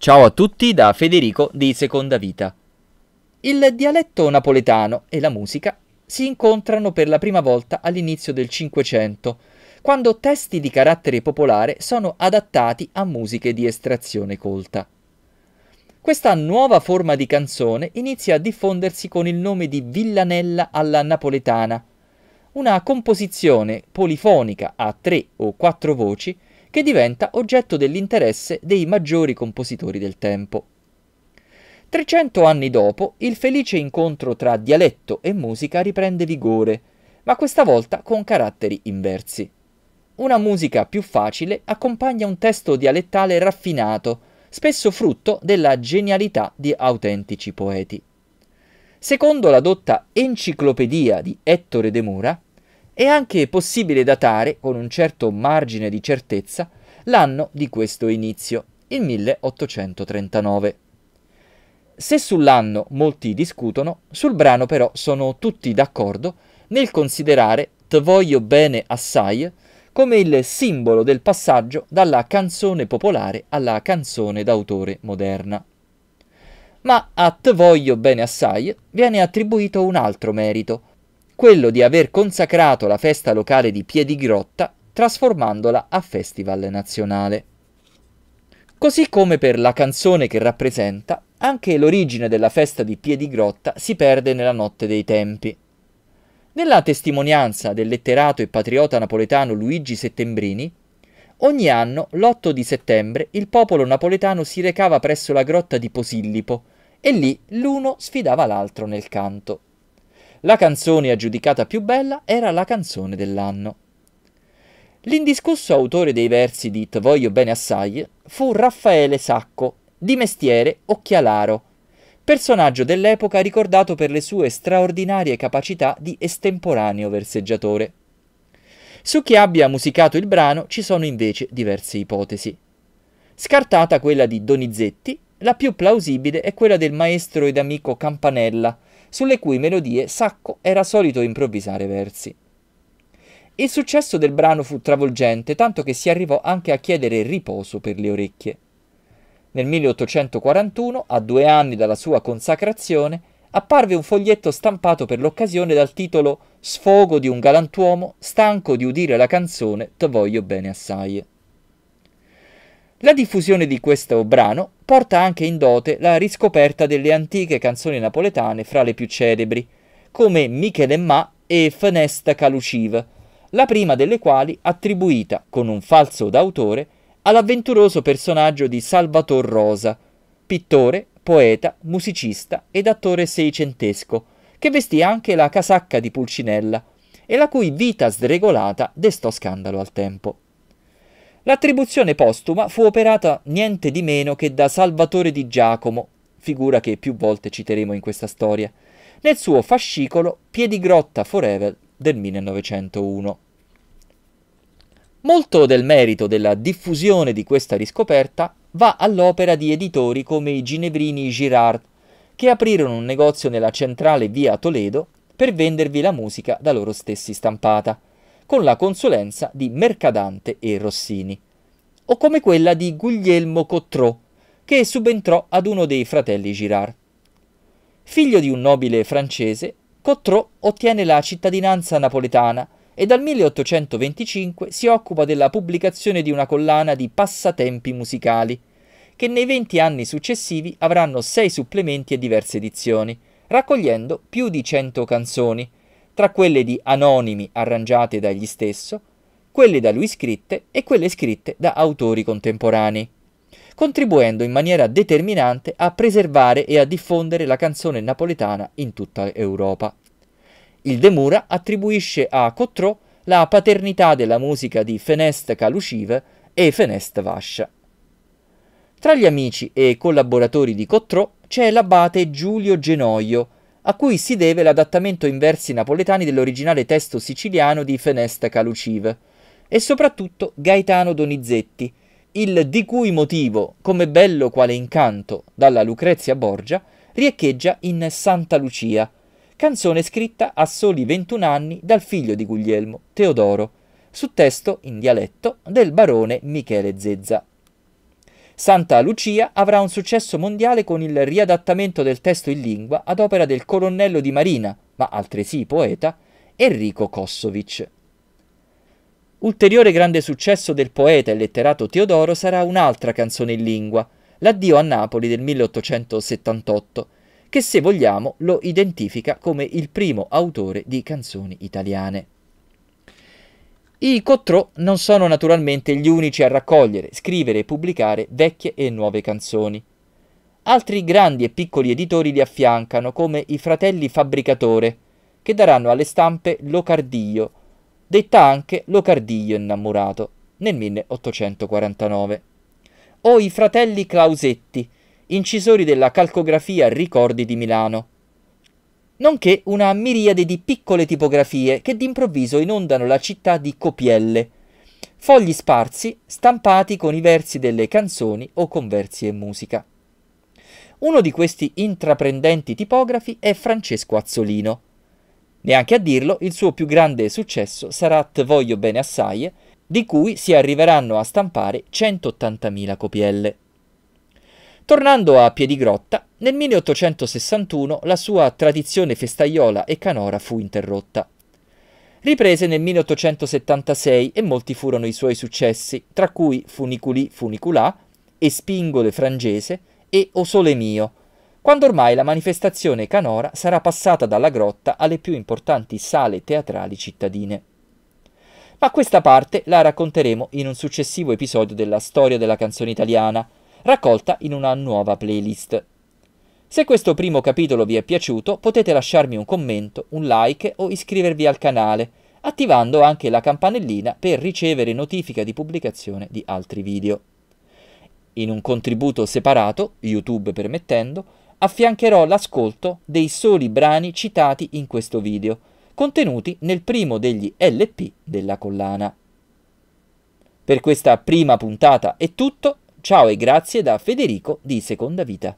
Ciao a tutti da Federico di Seconda Vita. Il dialetto napoletano e la musica si incontrano per la prima volta all'inizio del Cinquecento, quando testi di carattere popolare sono adattati a musiche di estrazione colta. Questa nuova forma di canzone inizia a diffondersi con il nome di Villanella alla napoletana, una composizione polifonica a tre o quattro voci che diventa oggetto dell'interesse dei maggiori compositori del tempo. 300 anni dopo, il felice incontro tra dialetto e musica riprende vigore, ma questa volta con caratteri inversi. Una musica più facile accompagna un testo dialettale raffinato, spesso frutto della genialità di autentici poeti. Secondo la dotta enciclopedia di Ettore De Mura, è anche possibile datare, con un certo margine di certezza, l'anno di questo inizio, il 1839. Se sull'anno molti discutono, sul brano però sono tutti d'accordo nel considerare T'voglio bene assai come il simbolo del passaggio dalla canzone popolare alla canzone d'autore moderna. Ma a T'voglio bene assai viene attribuito un altro merito, quello di aver consacrato la festa locale di Piedigrotta trasformandola a festival nazionale. Così come per la canzone che rappresenta, anche l'origine della festa di Piedigrotta si perde nella notte dei tempi. Nella testimonianza del letterato e patriota napoletano Luigi Settembrini, ogni anno, l'8 di settembre, il popolo napoletano si recava presso la grotta di Posillipo e lì l'uno sfidava l'altro nel canto. La canzone aggiudicata più bella era la canzone dell'anno. L'indiscusso autore dei versi di T Voglio bene assai fu Raffaele Sacco, di mestiere occhialaro, personaggio dell'epoca ricordato per le sue straordinarie capacità di estemporaneo verseggiatore. Su chi abbia musicato il brano ci sono invece diverse ipotesi. Scartata quella di Donizetti, la più plausibile è quella del maestro ed amico Campanella, sulle cui melodie Sacco era solito improvvisare versi. Il successo del brano fu travolgente, tanto che si arrivò anche a chiedere riposo per le orecchie. Nel 1841, a due anni dalla sua consacrazione, apparve un foglietto stampato per l'occasione dal titolo Sfogo di un galantuomo stanco di udire la canzone Te voglio bene assai. La diffusione di questo brano porta anche in dote la riscoperta delle antiche canzoni napoletane fra le più celebri, come Michele Ma e Fenesta Caluciv, la prima delle quali attribuita, con un falso d'autore, all'avventuroso personaggio di Salvator Rosa, pittore, poeta, musicista ed attore seicentesco, che vestì anche la casacca di Pulcinella e la cui vita sregolata destò scandalo al tempo. L'attribuzione postuma fu operata niente di meno che da Salvatore di Giacomo, figura che più volte citeremo in questa storia, nel suo fascicolo Piedigrotta Forever del 1901. Molto del merito della diffusione di questa riscoperta va all'opera di editori come i ginevrini Girard, che aprirono un negozio nella centrale via Toledo per vendervi la musica da loro stessi stampata con la consulenza di Mercadante e Rossini, o come quella di Guglielmo Cottreau, che subentrò ad uno dei fratelli Girard. Figlio di un nobile francese, Cottreau ottiene la cittadinanza napoletana e dal 1825 si occupa della pubblicazione di una collana di passatempi musicali, che nei venti anni successivi avranno sei supplementi e diverse edizioni, raccogliendo più di cento canzoni, tra quelle di anonimi arrangiate dagli stesso, quelle da lui scritte e quelle scritte da autori contemporanei, contribuendo in maniera determinante a preservare e a diffondere la canzone napoletana in tutta Europa. Il De Mura attribuisce a Cottreau la paternità della musica di Fenest Caluscive e Fenest Vascia. Tra gli amici e collaboratori di Cottreau c'è l'abate Giulio Genoio, a cui si deve l'adattamento in versi napoletani dell'originale testo siciliano di Fenesta Calucive, e soprattutto Gaetano Donizetti, il di cui motivo, come bello quale incanto, dalla Lucrezia Borgia, riecheggia in Santa Lucia, canzone scritta a soli 21 anni dal figlio di Guglielmo, Teodoro, su testo in dialetto del barone Michele Zezza. Santa Lucia avrà un successo mondiale con il riadattamento del testo in lingua ad opera del colonnello di Marina, ma altresì poeta, Enrico Kossovic. Ulteriore grande successo del poeta e letterato Teodoro sarà un'altra canzone in lingua, L'addio a Napoli del 1878, che se vogliamo lo identifica come il primo autore di canzoni italiane. I Cotrò non sono naturalmente gli unici a raccogliere, scrivere e pubblicare vecchie e nuove canzoni. Altri grandi e piccoli editori li affiancano, come i fratelli Fabbricatore, che daranno alle stampe Locardio, detta anche Locardio innamorato, nel 1849. O i fratelli Clausetti, incisori della calcografia Ricordi di Milano, nonché una miriade di piccole tipografie che d'improvviso inondano la città di Copielle, fogli sparsi stampati con i versi delle canzoni o con versi e musica. Uno di questi intraprendenti tipografi è Francesco Azzolino. Neanche a dirlo, il suo più grande successo sarà Te voglio bene Assai, di cui si arriveranno a stampare 180.000 copielle. Tornando a Piedigrotta, nel 1861 la sua tradizione festaiola e canora fu interrotta. Riprese nel 1876 e molti furono i suoi successi, tra cui Funiculi Funiculà, Espingole Frangese e O Sole Mio, quando ormai la manifestazione canora sarà passata dalla grotta alle più importanti sale teatrali cittadine. Ma questa parte la racconteremo in un successivo episodio della storia della canzone italiana, raccolta in una nuova playlist. Se questo primo capitolo vi è piaciuto potete lasciarmi un commento, un like o iscrivervi al canale, attivando anche la campanellina per ricevere notifica di pubblicazione di altri video. In un contributo separato, YouTube permettendo, affiancherò l'ascolto dei soli brani citati in questo video, contenuti nel primo degli LP della collana. Per questa prima puntata è tutto, ciao e grazie da Federico di Seconda Vita.